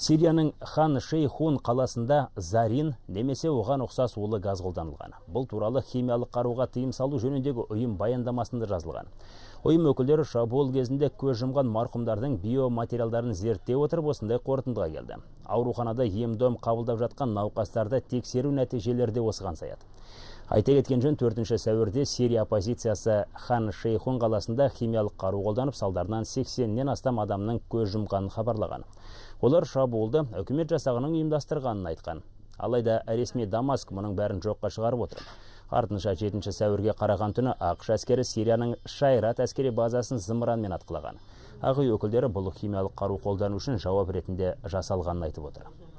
сирияның хан шейхун қаласында зарин немесе оған ұқсас улы газ қолданылған бұл туралы химиялық қаруға тыйым салу жөніндегі ұйым баяндамасында жазылған ұйым өкілдері шабуыл кезінде көз жұмған марқұмдардың биоматериалдарын зерттей отырып осындай қорытындыға келді ауруханада ем дом қабылдап жатқан науқастарды тексеру нәтижелері де осыған саяды айта кеткен жөн төртінші сәуірде сирия оппозициясы хан шейхун қаласында химиялық қару қолданып салдарынан сексеннен астам адамның көз жұмғанын хабарлаған олар шабуылды үкімет жасағының ұйымдастырғанын айтқан алайда ресми дамаск мұның бәрін жоққа шығарып отыр артынша жетінші сәуірге қараған түні ақш әскері сирияның шайрат әскери базасын зымыранмен атқылаған ақ үй өкілдері бұл химиялық қару қолдану үшін жауап ретінде жасалғанын айтып отыр